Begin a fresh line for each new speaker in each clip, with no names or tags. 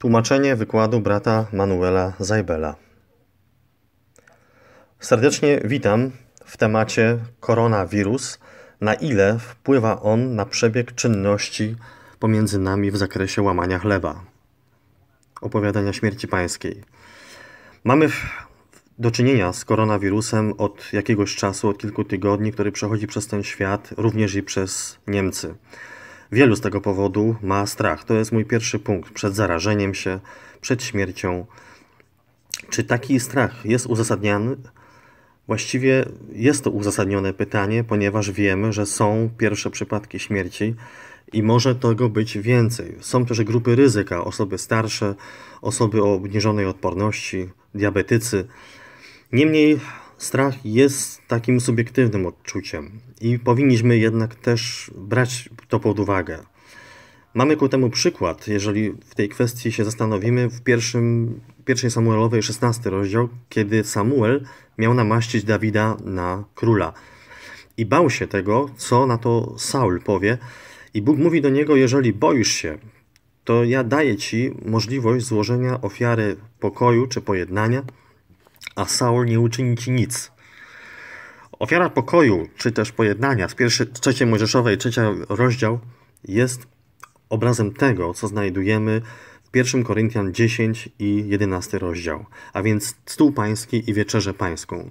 Tłumaczenie wykładu brata Manuela Zajbela. Serdecznie witam w temacie koronawirus, na ile wpływa on na przebieg czynności pomiędzy nami w zakresie łamania chleba, opowiadania śmierci pańskiej. Mamy do czynienia z koronawirusem od jakiegoś czasu, od kilku tygodni, który przechodzi przez ten świat, również i przez Niemcy. Wielu z tego powodu ma strach. To jest mój pierwszy punkt. Przed zarażeniem się, przed śmiercią. Czy taki strach jest uzasadniany? Właściwie jest to uzasadnione pytanie, ponieważ wiemy, że są pierwsze przypadki śmierci i może tego być więcej. Są też grupy ryzyka, osoby starsze, osoby o obniżonej odporności, diabetycy. Niemniej Strach jest takim subiektywnym odczuciem i powinniśmy jednak też brać to pod uwagę. Mamy ku temu przykład, jeżeli w tej kwestii się zastanowimy, w pierwszym, pierwszej Samuelowej 16 rozdział, kiedy Samuel miał namaścić Dawida na króla. I bał się tego, co na to Saul powie. I Bóg mówi do niego, jeżeli boisz się, to ja daję ci możliwość złożenia ofiary pokoju czy pojednania, a Saul nie uczyni ci nic. Ofiara pokoju, czy też pojednania z pierwszej, trzeciej Mojżeszowej, trzecia rozdział jest obrazem tego, co znajdujemy w 1 Koryntian 10 i 11 rozdział, a więc stół pański i wieczerzę pańską.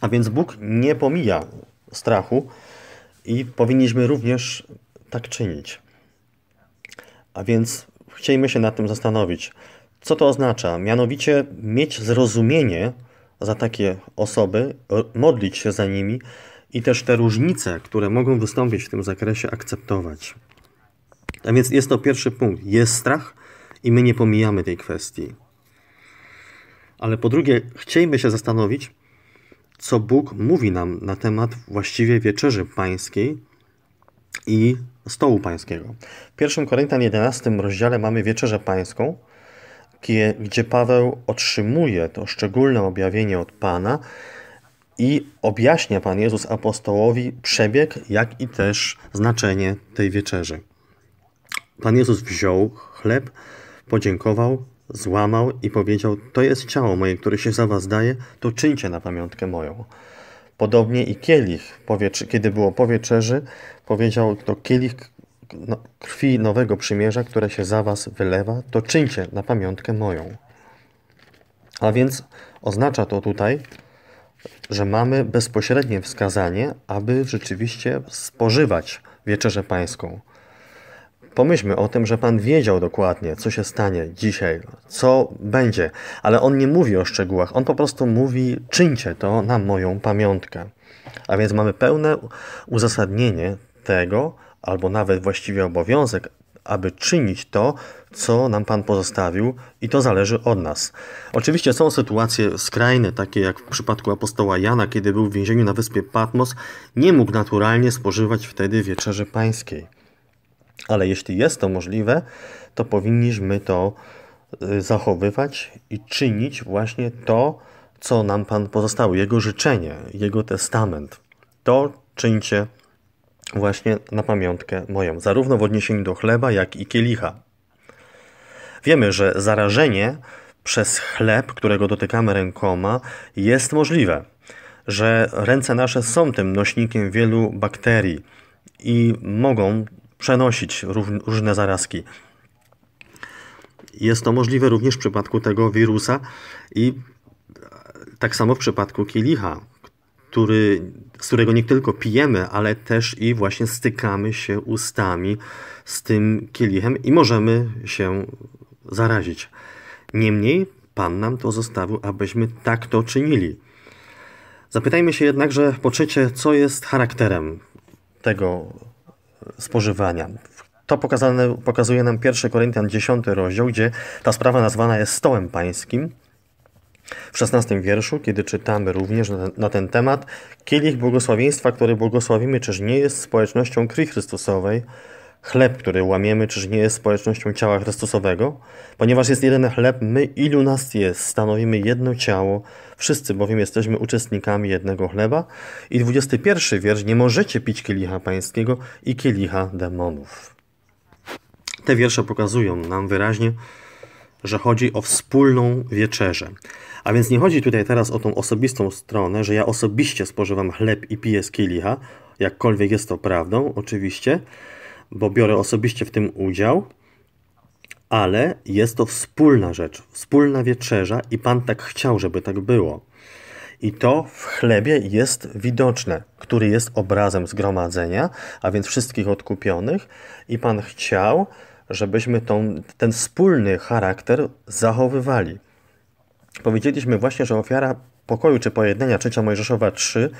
A więc Bóg nie pomija strachu i powinniśmy również tak czynić. A więc chcielibyśmy się nad tym zastanowić. Co to oznacza? Mianowicie mieć zrozumienie za takie osoby, modlić się za nimi i też te różnice, które mogą wystąpić w tym zakresie, akceptować. A więc jest to pierwszy punkt. Jest strach i my nie pomijamy tej kwestii. Ale po drugie, chcielibyśmy się zastanowić, co Bóg mówi nam na temat właściwie wieczerzy pańskiej i stołu pańskiego. W 1 Koryntian 11 rozdziale mamy wieczerzę pańską, gdzie Paweł otrzymuje to szczególne objawienie od Pana i objaśnia Pan Jezus apostołowi przebieg, jak i też znaczenie tej wieczerzy. Pan Jezus wziął chleb, podziękował, złamał i powiedział: To jest ciało moje, które się za was daje, to czyńcie na pamiątkę moją. Podobnie i kielich, kiedy było po wieczerzy, powiedział: To kielich, no, krwi nowego przymierza, które się za was wylewa, to czyńcie na pamiątkę moją. A więc oznacza to tutaj, że mamy bezpośrednie wskazanie, aby rzeczywiście spożywać wieczerzę pańską. Pomyślmy o tym, że Pan wiedział dokładnie, co się stanie dzisiaj, co będzie, ale On nie mówi o szczegółach, On po prostu mówi: czyńcie to na moją pamiątkę. A więc mamy pełne uzasadnienie tego, albo nawet właściwie obowiązek, aby czynić to, co nam Pan pozostawił, i to zależy od nas. Oczywiście są sytuacje skrajne, takie jak w przypadku apostoła Jana, kiedy był w więzieniu na wyspie Patmos, nie mógł naturalnie spożywać wtedy wieczerzy pańskiej. Ale jeśli jest to możliwe, to powinniśmy to y, zachowywać i czynić właśnie to, co nam Pan pozostało, Jego życzenie, Jego testament. To czyńcie właśnie na pamiątkę moją, zarówno w odniesieniu do chleba, jak i kielicha. Wiemy, że zarażenie przez chleb, którego dotykamy rękoma, jest możliwe, że ręce nasze są tym nośnikiem wielu bakterii i mogą przenosić różne zarazki. Jest to możliwe również w przypadku tego wirusa i tak samo w przypadku kielicha który, z którego nie tylko pijemy, ale też i właśnie stykamy się ustami z tym kielichem i możemy się zarazić. Niemniej Pan nam to zostawił, abyśmy tak to czynili. Zapytajmy się jednakże po trzecie, co jest charakterem tego spożywania. To pokazane, pokazuje nam 1 Koryntian 10 rozdział, gdzie ta sprawa nazwana jest stołem pańskim. W szesnastym wierszu, kiedy czytamy również na ten temat, kielich błogosławieństwa, który błogosławimy, czyż nie jest społecznością krwi Chrystusowej, chleb, który łamiemy, czyż nie jest społecznością ciała Chrystusowego? Ponieważ jest jeden chleb, my, ilu nas jest, stanowimy jedno ciało, wszyscy bowiem jesteśmy uczestnikami jednego chleba. I 21 wiersz, nie możecie pić kielicha pańskiego i kielicha demonów. Te wiersze pokazują nam wyraźnie, że chodzi o wspólną wieczerzę. A więc nie chodzi tutaj teraz o tą osobistą stronę, że ja osobiście spożywam chleb i piję z kielicha, jakkolwiek jest to prawdą, oczywiście, bo biorę osobiście w tym udział, ale jest to wspólna rzecz, wspólna wieczerza i Pan tak chciał, żeby tak było. I to w chlebie jest widoczne, który jest obrazem zgromadzenia, a więc wszystkich odkupionych, i Pan chciał, żebyśmy tą, ten wspólny charakter zachowywali. Powiedzieliśmy właśnie, że ofiara pokoju czy pojednania trzecia Mojżeszowa 3,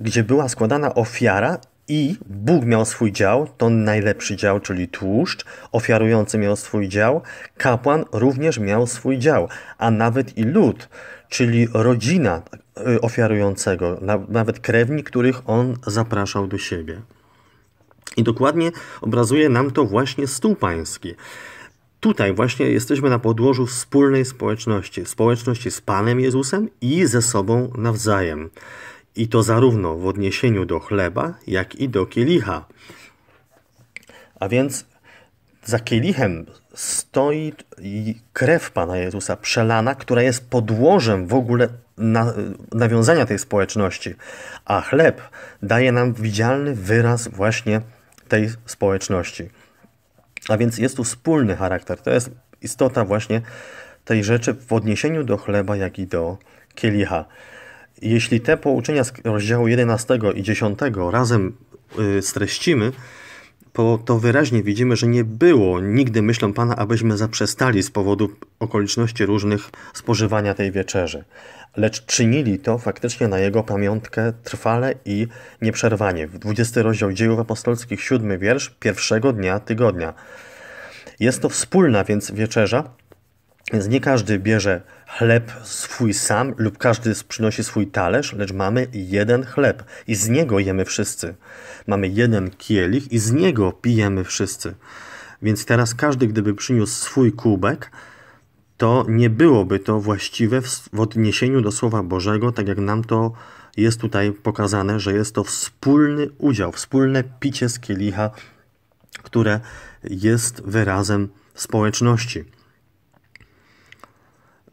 gdzie była składana ofiara i Bóg miał swój dział, to najlepszy dział, czyli tłuszcz, ofiarujący miał swój dział, kapłan również miał swój dział, a nawet i lud, czyli rodzina y, ofiarującego, nawet krewni, których on zapraszał do siebie. I dokładnie obrazuje nam to właśnie stół pański. Tutaj właśnie jesteśmy na podłożu wspólnej społeczności, społeczności z Panem Jezusem i ze sobą nawzajem. I to zarówno w odniesieniu do chleba, jak i do kielicha. A więc za kielichem stoi krew Pana Jezusa przelana, która jest podłożem w ogóle nawiązania tej społeczności, a chleb daje nam widzialny wyraz właśnie tej społeczności. A więc jest tu wspólny charakter. To jest istota właśnie tej rzeczy w odniesieniu do chleba, jak i do kielicha. Jeśli te pouczenia z rozdziału 11 i 10 razem y, streścimy, bo to wyraźnie widzimy, że nie było nigdy myślą Pana, abyśmy zaprzestali z powodu okoliczności różnych spożywania tej wieczerzy, lecz czynili to faktycznie na Jego pamiątkę trwale i nieprzerwanie. W 20 rozdział Dziejów Apostolskich, 7 wiersz, pierwszego dnia tygodnia. Jest to wspólna więc wieczerza, więc nie każdy bierze chleb swój sam lub każdy przynosi swój talerz, lecz mamy jeden chleb i z niego jemy wszyscy. Mamy jeden kielich i z niego pijemy wszyscy. Więc teraz każdy, gdyby przyniósł swój kubek, to nie byłoby to właściwe w odniesieniu do Słowa Bożego, tak jak nam to jest tutaj pokazane, że jest to wspólny udział, wspólne picie z kielicha, które jest wyrazem społeczności.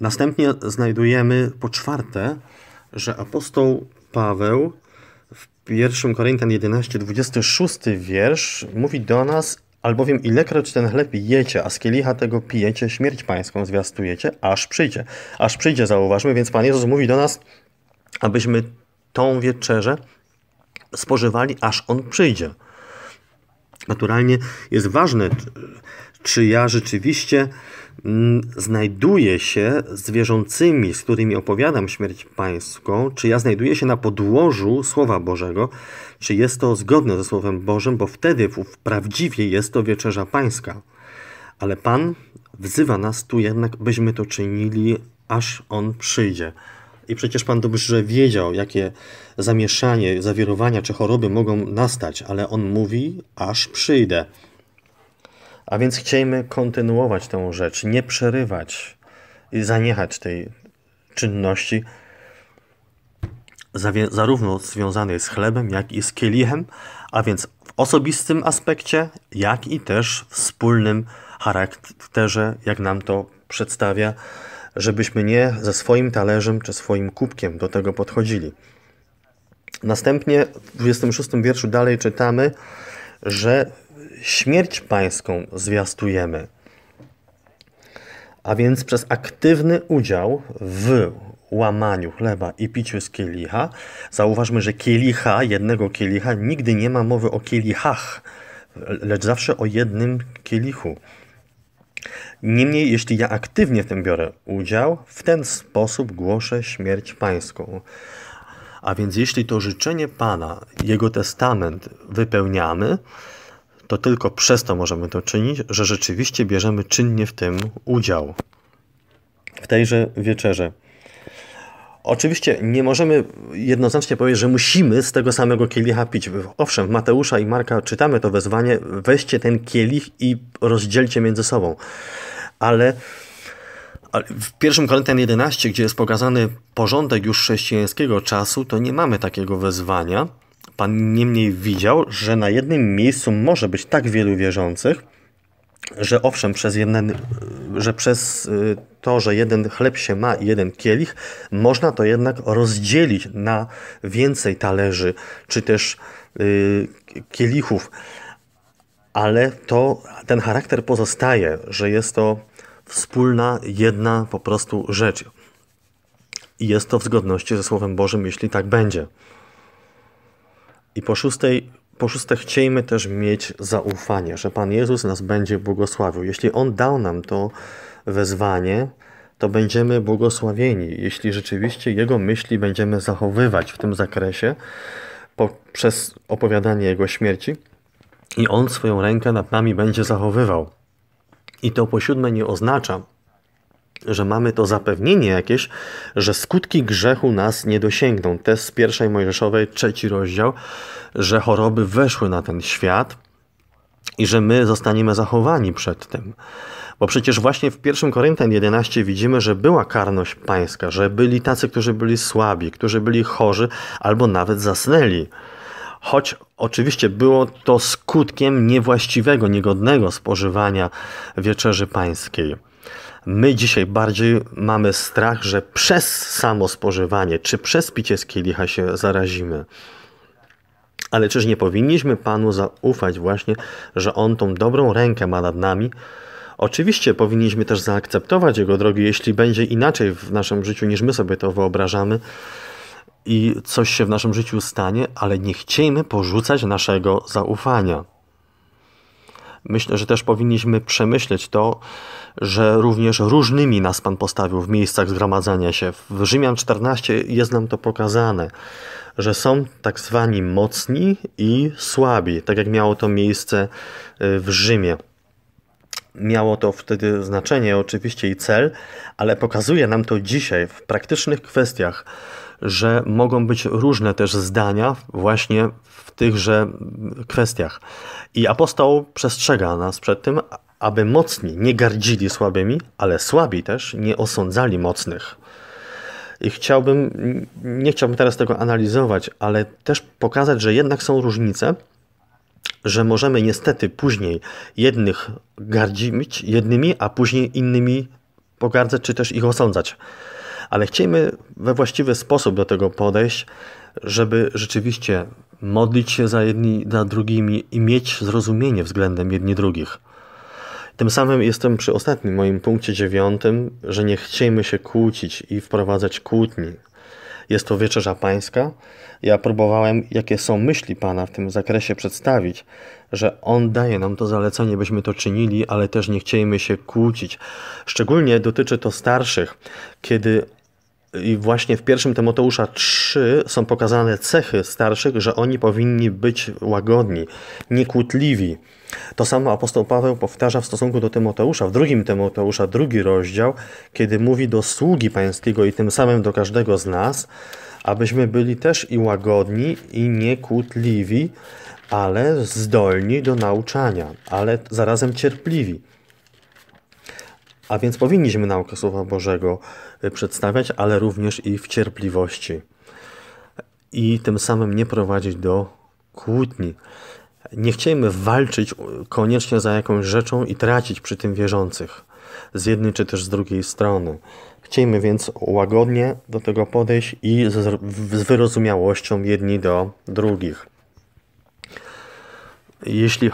Następnie znajdujemy po czwarte, że apostoł Paweł w 1 Koryntian 11, 26 wiersz mówi do nas, albowiem ilekroć ten chleb jecie, a z kielicha tego pijecie, śmierć pańską zwiastujecie, aż przyjdzie. Aż przyjdzie, zauważmy, więc Pan Jezus mówi do nas, abyśmy tą wieczerzę spożywali, aż On przyjdzie. Naturalnie jest ważne, czy ja rzeczywiście mm, znajduję się z wierzącymi, z którymi opowiadam śmierć Pańską, czy ja znajduję się na podłożu Słowa Bożego, czy jest to zgodne ze Słowem Bożym, bo wtedy prawdziwie jest to wieczerza Pańska. Ale Pan wzywa nas tu jednak, byśmy to czynili, aż On przyjdzie. I przecież Pan dobrze wiedział, jakie zamieszanie, zawirowania czy choroby mogą nastać, ale On mówi, aż przyjdę. A więc chciejmy kontynuować tę rzecz, nie przerywać i zaniechać tej czynności, zarówno związanej z chlebem, jak i z kielichem, a więc w osobistym aspekcie, jak i też w wspólnym charakterze, jak nam to przedstawia, żebyśmy nie ze swoim talerzem czy swoim kubkiem do tego podchodzili. Następnie w 26 wierszu dalej czytamy, że śmierć pańską zwiastujemy. A więc przez aktywny udział w łamaniu chleba i piciu z kielicha, zauważmy, że kielicha, jednego kielicha, nigdy nie ma mowy o kielichach, lecz zawsze o jednym kielichu. Niemniej, jeśli ja aktywnie w tym biorę udział, w ten sposób głoszę śmierć pańską. A więc jeśli to życzenie Pana, Jego testament wypełniamy, to tylko przez to możemy to czynić, że rzeczywiście bierzemy czynnie w tym udział. W tejże wieczerze. Oczywiście nie możemy jednoznacznie powiedzieć, że musimy z tego samego kielicha pić. Owszem, w Mateusza i Marka czytamy to wezwanie: weźcie ten kielich i rozdzielcie między sobą. Ale, ale w pierwszym Koryntian 11, gdzie jest pokazany porządek już chrześcijańskiego czasu, to nie mamy takiego wezwania Pan niemniej widział, że na jednym miejscu może być tak wielu wierzących, że owszem, przez, jeden, że przez y, to, że jeden chleb się ma i jeden kielich, można to jednak rozdzielić na więcej talerzy czy też y, kielichów. Ale to, ten charakter pozostaje, że jest to wspólna, jedna po prostu rzecz. I jest to w zgodności ze Słowem Bożym, jeśli tak będzie. I po szóstej, po szóste chciejmy też mieć zaufanie, że Pan Jezus nas będzie błogosławił. Jeśli On dał nam to wezwanie, to będziemy błogosławieni, jeśli rzeczywiście Jego myśli będziemy zachowywać w tym zakresie poprzez opowiadanie Jego śmierci i On swoją rękę nad nami będzie zachowywał. I to po siódme nie oznacza, że mamy to zapewnienie jakieś, że skutki grzechu nas nie dosięgną. Tez z pierwszej Mojżeszowej, trzeci rozdział, że choroby weszły na ten świat i że my zostaniemy zachowani przed tym. Bo przecież właśnie w 1 Koryntian 11 widzimy, że była karność pańska, że byli tacy, którzy byli słabi, którzy byli chorzy albo nawet zasnęli. Choć oczywiście było to skutkiem niewłaściwego, niegodnego spożywania wieczerzy pańskiej. My dzisiaj bardziej mamy strach, że przez samo spożywanie czy przez picie z kielicha się zarazimy. Ale czyż nie powinniśmy Panu zaufać właśnie, że On tą dobrą rękę ma nad nami? Oczywiście powinniśmy też zaakceptować Jego drogi, jeśli będzie inaczej w naszym życiu niż my sobie to wyobrażamy i coś się w naszym życiu stanie, ale nie chciejmy porzucać naszego zaufania. Myślę, że też powinniśmy przemyśleć to, że również różnymi nas Pan postawił w miejscach zgromadzenia się. W Rzymian 14 jest nam to pokazane, że są tak zwani mocni i słabi, tak jak miało to miejsce e, w Rzymie miało to wtedy znaczenie, oczywiście i cel, ale pokazuje nam to dzisiaj w praktycznych kwestiach, że mogą być różne też zdania właśnie w tychże kwestiach. I apostoł przestrzega nas przed tym, aby mocni nie gardzili słabymi, ale słabi też nie osądzali mocnych. I chciałbym, nie chciałbym teraz tego analizować, ale też pokazać, że jednak są różnice, że możemy niestety później jednych gardzić jednymi, a później innymi pogardzać czy też ich osądzać ale chciejmy we właściwy sposób do tego podejść, żeby rzeczywiście modlić się za jedni za drugimi i mieć zrozumienie względem jedni drugich. Tym samym jestem przy ostatnim moim punkcie dziewiątym, że nie chciejmy się kłócić i wprowadzać kłótni. Jest to wieczerza pańska. Ja próbowałem, jakie są myśli Pana w tym zakresie przedstawić, że On daje nam to zalecenie, byśmy to czynili, ale też nie chciejmy się kłócić. Szczególnie dotyczy to starszych, kiedy i właśnie w pierwszym Tymoteusza 3 są pokazane cechy starszych, że oni powinni być łagodni, niekłótliwi. To samo apostoł Paweł powtarza w stosunku do Tymoteusza, w drugim Tymoteusza, drugi rozdział, kiedy mówi do sługi pańskiego i tym samym do każdego z nas, abyśmy byli też i łagodni, i niekłótliwi, ale zdolni do nauczania, ale zarazem cierpliwi. A więc powinniśmy naukę Słowa Bożego y, przedstawiać, ale również i w cierpliwości. I tym samym nie prowadzić do kłótni. Nie chciejmy walczyć koniecznie za jakąś rzeczą i tracić przy tym wierzących, z jednej czy też z drugiej strony. Chciejmy więc łagodnie do tego podejść i z wyrozumiałością jedni do drugich jeśli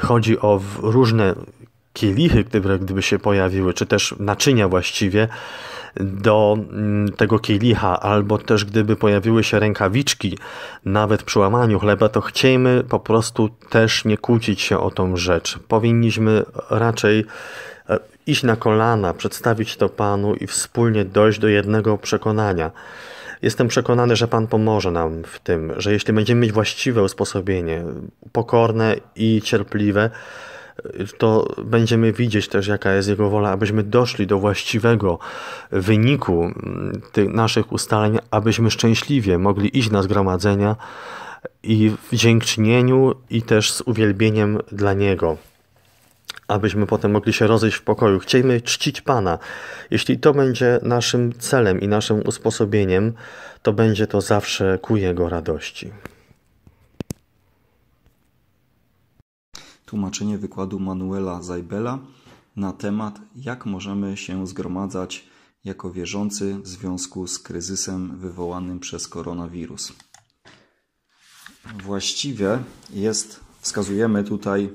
chodzi o różne kielichy, które gdyby się pojawiły, czy też naczynia właściwie do mm, tego kielicha, albo też gdyby pojawiły się rękawiczki, nawet przy łamaniu chleba, to chciejmy po prostu też nie kłócić się o tą rzecz. Powinniśmy raczej e, iść na kolana, przedstawić to Panu i wspólnie dojść do jednego przekonania. Jestem przekonany, że Pan pomoże nam w tym, że jeśli będziemy mieć właściwe usposobienie, pokorne i cierpliwe, to będziemy widzieć też, jaka jest Jego wola, abyśmy doszli do właściwego wyniku mm, tych naszych ustaleń, abyśmy szczęśliwie mogli iść na zgromadzenia i w dziękczynieniu i też z uwielbieniem dla Niego abyśmy potem mogli się rozejść w pokoju. Chciejmy czcić Pana. Jeśli to będzie naszym celem i naszym usposobieniem, to będzie to zawsze ku Jego radości.
tłumaczenie wykładu Manuela Zajbela na temat, jak możemy się zgromadzać jako wierzący w związku z kryzysem wywołanym przez koronawirus. Właściwie jest, wskazujemy tutaj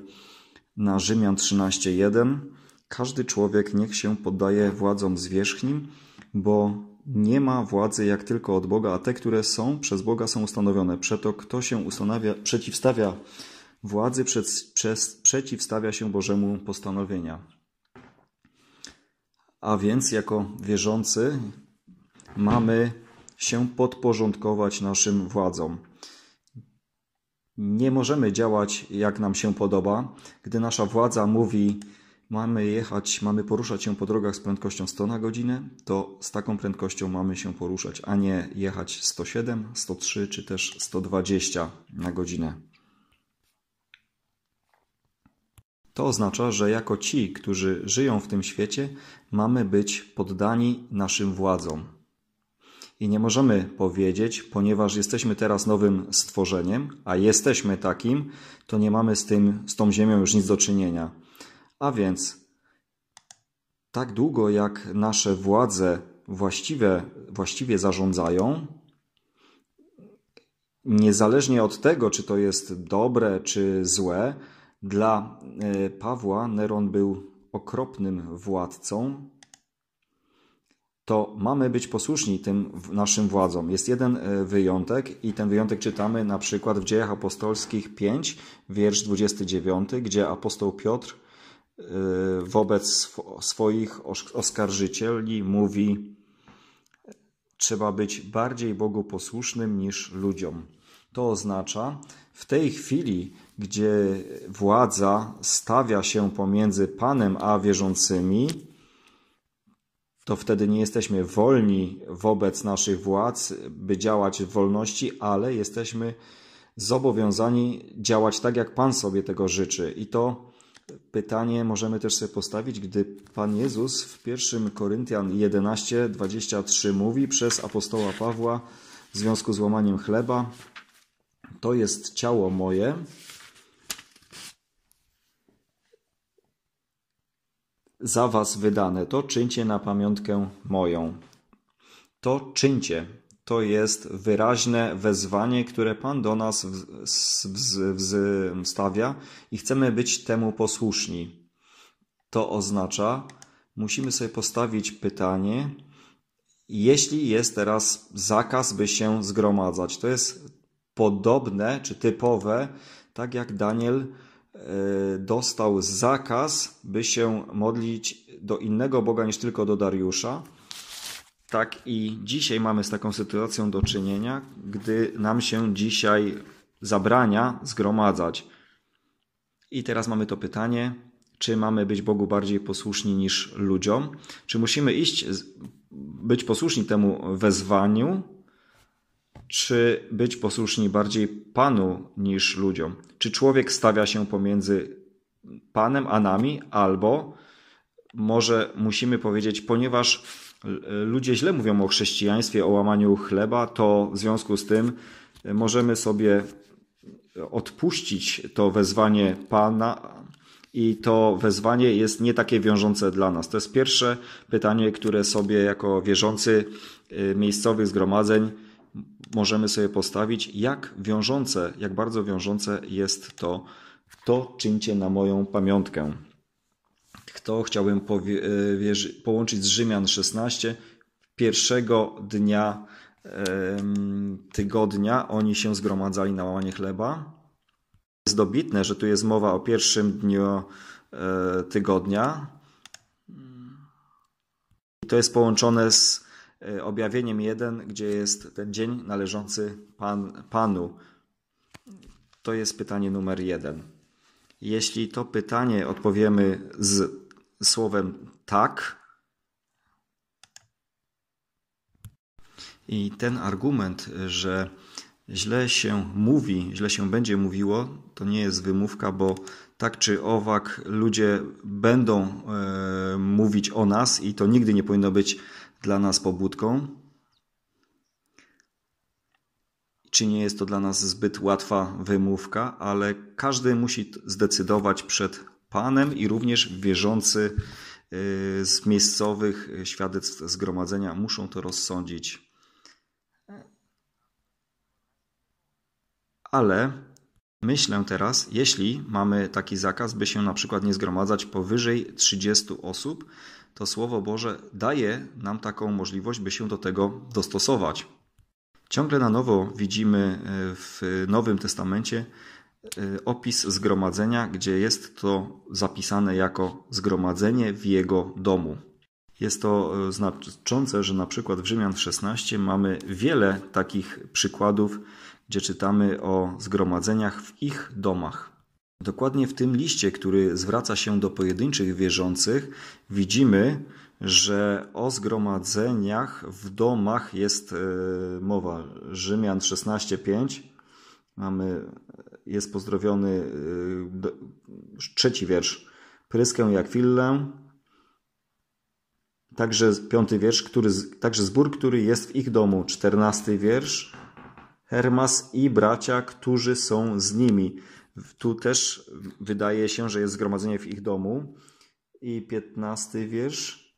na Rzymian 13:1. Każdy człowiek niech się poddaje władzom zwierzchnim, bo nie ma władzy jak tylko od Boga, a te, które są przez Boga są ustanowione. Przeto kto się ustanawia, przeciwstawia władzy przed, przez, przeciwstawia się Bożemu postanowienia. A więc, jako wierzący, mamy się podporządkować naszym władzom. Nie możemy działać jak nam się podoba, gdy nasza władza mówi, mamy jechać, mamy poruszać się po drogach z prędkością 100 na godzinę, to z taką prędkością mamy się poruszać, a nie jechać 107, 103 czy też 120 na godzinę. To oznacza, że jako ci, którzy żyją w tym świecie, mamy być poddani naszym władzom. I nie możemy powiedzieć, ponieważ jesteśmy teraz nowym stworzeniem, a jesteśmy takim, to nie mamy z, tym, z tą ziemią już nic do czynienia. A więc, tak długo jak nasze władze właściwe, właściwie zarządzają, niezależnie od tego, czy to jest dobre, czy złe, dla e, Pawła Neron był okropnym władcą, to mamy być posłuszni tym naszym władzom. Jest jeden e, wyjątek i ten wyjątek czytamy na przykład w Dziejach Apostolskich 5, wiersz 29, gdzie apostoł Piotr e, wobec swoich oskarżycieli mówi: Trzeba być bardziej Bogu posłusznym niż ludziom. To oznacza, w tej chwili gdzie władza stawia się pomiędzy Panem a wierzącymi, to wtedy nie jesteśmy wolni wobec naszych władz, by działać w wolności, ale jesteśmy zobowiązani działać tak, jak Pan sobie tego życzy. I to pytanie możemy też sobie postawić, gdy Pan Jezus w 1 Koryntian 11, 23 mówi przez apostoła Pawła w związku z łamaniem chleba, to jest ciało moje, za was wydane, to czyńcie na pamiątkę moją. To czyńcie. To jest wyraźne wezwanie, które Pan do nas wstawia i chcemy być temu posłuszni. To oznacza, musimy sobie postawić pytanie, jeśli jest teraz zakaz, by się zgromadzać. To jest podobne czy typowe, tak jak Daniel E, dostał zakaz, by się modlić do innego Boga niż tylko do Dariusza. Tak i dzisiaj mamy z taką sytuacją do czynienia, gdy nam się dzisiaj zabrania zgromadzać. I teraz mamy to pytanie, czy mamy być Bogu bardziej posłuszni niż ludziom? Czy musimy iść, być posłuszni temu wezwaniu, czy być posłuszni bardziej Panu niż ludziom? Czy człowiek stawia się pomiędzy Panem a nami, albo może musimy powiedzieć, ponieważ ludzie źle mówią o chrześcijaństwie, o łamaniu chleba, to w związku z tym możemy sobie odpuścić to wezwanie Pana. I to wezwanie jest nie takie wiążące dla nas. To jest pierwsze pytanie, które sobie jako wierzący y, miejscowych zgromadzeń możemy sobie postawić, jak wiążące, jak bardzo wiążące jest to, to czyńcie na moją pamiątkę. Kto chciałbym e, połączyć z Rzymian 16, pierwszego dnia tygodnia oni się zgromadzali na łamanie chleba. Jest dobitne, że tu jest mowa o pierwszym dniu e, tygodnia. I to jest połączone z E, objawieniem 1, gdzie jest ten dzień należący pan, Panu. To jest pytanie numer 1. Jeśli to pytanie odpowiemy z słowem tak, i ten argument, że źle się mówi, źle się będzie mówiło, to nie jest wymówka, bo tak czy owak ludzie będą e, mówić o nas i to nigdy nie powinno być dla nas pobudką? Czy nie jest to dla nas zbyt łatwa wymówka, ale każdy musi zdecydować przed Panem i również wierzący y, z miejscowych y, świadectw zgromadzenia muszą to rozsądzić. Ale myślę teraz, jeśli mamy taki zakaz, by się na przykład nie zgromadzać powyżej 30 osób, to Słowo Boże daje nam taką możliwość, by się do tego dostosować. Ciągle na nowo widzimy e, w Nowym Testamencie e, opis zgromadzenia, gdzie jest to zapisane jako zgromadzenie w jego domu. Jest to e, znaczące, że na przykład w Rzymian 16 mamy wiele takich przykładów, gdzie czytamy o zgromadzeniach w ich domach. Dokładnie w tym liście, który zwraca się do pojedynczych wierzących, widzimy, że o zgromadzeniach w domach jest e, mowa. Rzymian 16:5 mamy e, jest pozdrowiony e, trzeci wiersz. Pryskę jak willę. Także piąty wiersz, który, także zbór, który jest w ich domu. Czternasty wiersz. Hermas i bracia, którzy są z nimi. Tu też wydaje się, że jest zgromadzenie w ich domu. I piętnasty wiersz.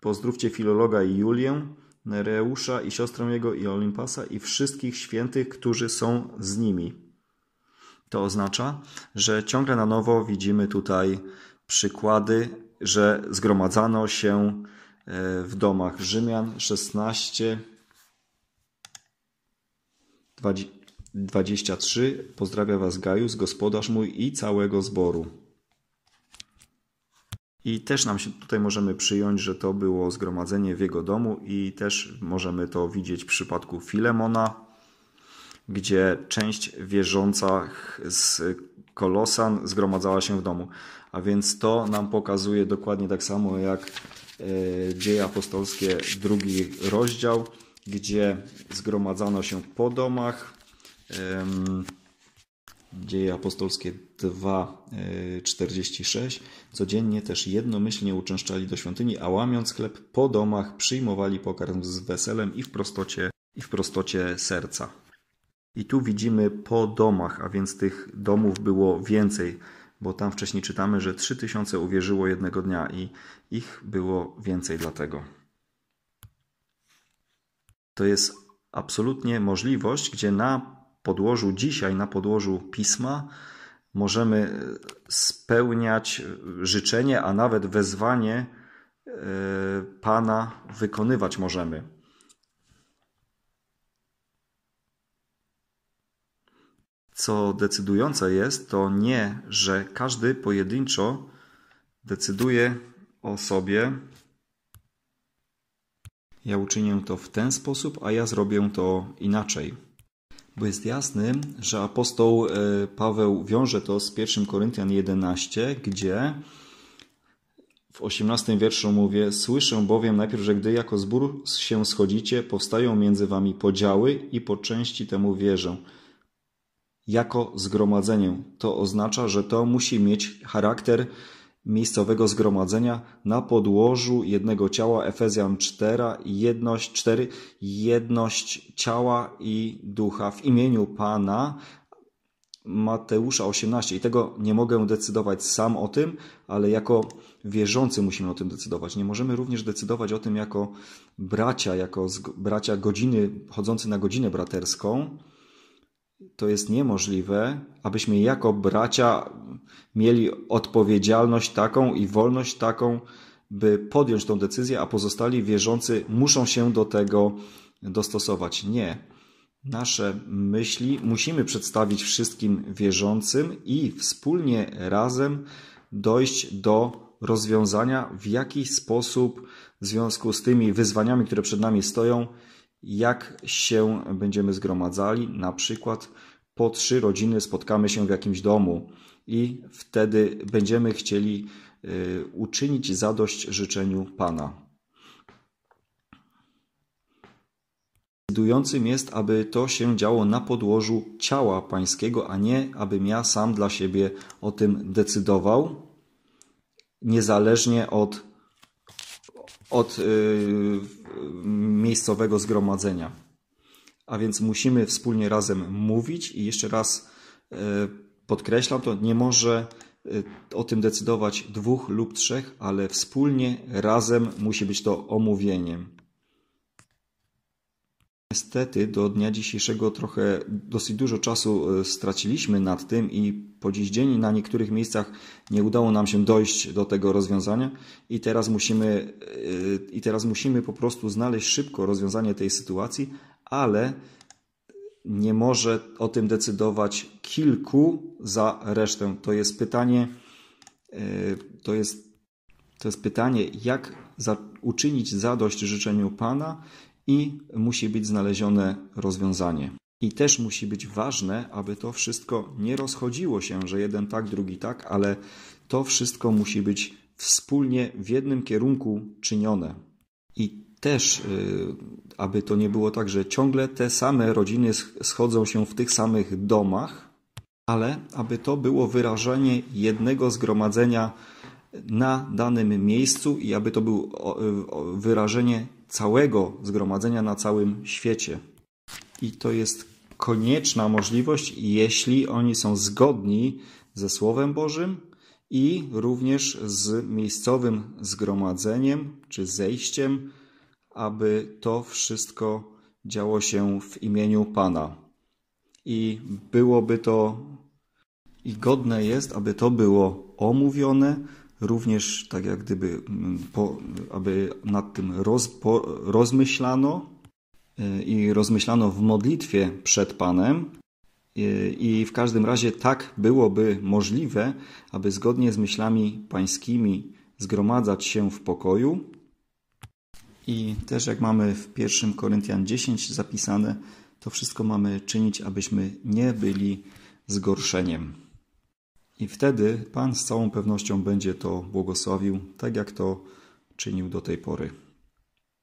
Pozdrówcie filologa i Julię, Nereusza i siostrę jego i Olimpasa i wszystkich świętych, którzy są z nimi. To oznacza, że ciągle na nowo widzimy tutaj przykłady, że zgromadzano się e, w domach Rzymian 16, 20. 23. Pozdrawia Was Gajus, gospodarz mój i całego zboru. I też nam się tutaj możemy przyjąć, że to było zgromadzenie w jego domu, i też możemy to widzieć w przypadku Filemona, gdzie część wierząca z Kolosan zgromadzała się w domu. A więc to nam pokazuje dokładnie tak samo jak e, Dzieje Apostolskie, drugi rozdział, gdzie zgromadzano się po domach, Dzieje apostolskie 2:46. Y, Codziennie też jednomyślnie uczęszczali do świątyni, a łamiąc chleb po domach przyjmowali pokarm z weselem i w prostocie, i w prostocie serca. I tu widzimy po domach, a więc tych domów było więcej, bo tam wcześniej czytamy, że 3000 uwierzyło jednego dnia i ich było więcej dlatego. To jest absolutnie możliwość, gdzie na podłożu dzisiaj, na podłożu pisma, możemy e, spełniać e, życzenie, a nawet wezwanie e, Pana wykonywać możemy. Co decydujące jest, to nie, że każdy pojedynczo decyduje o sobie. Ja uczynię to w ten sposób, a ja zrobię to inaczej bo jest jasny, że apostoł e, Paweł wiąże to z 1 Koryntian 11, gdzie w 18 wierszu mówię: Słyszę bowiem najpierw, że gdy jako zbór się schodzicie, powstają między wami podziały i po części temu wierzę. Jako zgromadzenie to oznacza, że to musi mieć charakter miejscowego zgromadzenia na podłożu jednego ciała Efezjan 4, jedność 4, jedność ciała i ducha w imieniu Pana Mateusza 18 i tego nie mogę decydować sam o tym, ale jako wierzący musimy o tym decydować. Nie możemy również decydować o tym jako bracia, jako bracia godziny, chodzący na godzinę braterską, to jest niemożliwe, abyśmy jako bracia mieli odpowiedzialność taką i wolność taką, by podjąć tą decyzję, a pozostali wierzący muszą się do tego dostosować. Nie. Nasze myśli musimy przedstawić wszystkim wierzącym i wspólnie razem dojść do rozwiązania, w jaki sposób w związku z tymi wyzwaniami, które przed nami stoją, jak się będziemy zgromadzali, na przykład po trzy rodziny spotkamy się w jakimś domu i wtedy będziemy chcieli y, uczynić zadość życzeniu Pana. Decydującym jest, aby to się działo na podłożu ciała Pańskiego, a nie abym ja sam dla siebie o tym decydował, niezależnie od od y, miejscowego zgromadzenia. A więc musimy wspólnie razem mówić i jeszcze raz y, podkreślam to, nie może y, o tym decydować dwóch lub trzech, ale wspólnie, razem musi być to omówieniem. Niestety do dnia dzisiejszego trochę, dosyć dużo czasu e, straciliśmy nad tym i po dziś dzień na niektórych miejscach nie udało nam się dojść do tego rozwiązania i teraz musimy, e, i teraz musimy po prostu znaleźć szybko rozwiązanie tej sytuacji, ale nie może o tym decydować kilku za resztę. To jest pytanie, e, to jest, to jest pytanie, jak za, uczynić zadość życzeniu Pana i musi być znalezione rozwiązanie. I też musi być ważne, aby to wszystko nie rozchodziło się, że jeden tak, drugi tak, ale to wszystko musi być wspólnie w jednym kierunku czynione. I też, y, aby to nie było tak, że ciągle te same rodziny schodzą się w tych samych domach, ale aby to było wyrażenie jednego zgromadzenia na danym miejscu i aby to było wyrażenie całego zgromadzenia na całym świecie. I to jest konieczna możliwość, jeśli oni są zgodni ze Słowem Bożym i również z miejscowym zgromadzeniem czy zejściem, aby to wszystko działo się w imieniu Pana. I byłoby to i godne jest, aby to było omówione, również tak jak gdyby, mm, po, aby nad tym roz, po, rozmyślano e, i rozmyślano w modlitwie przed Panem. E, I w każdym razie tak byłoby możliwe, aby zgodnie z myślami pańskimi zgromadzać się w pokoju. I też jak mamy w 1 Koryntian 10 zapisane, to wszystko mamy czynić, abyśmy nie byli zgorszeniem. I wtedy Pan z całą pewnością będzie to błogosławił, tak jak to czynił do tej pory.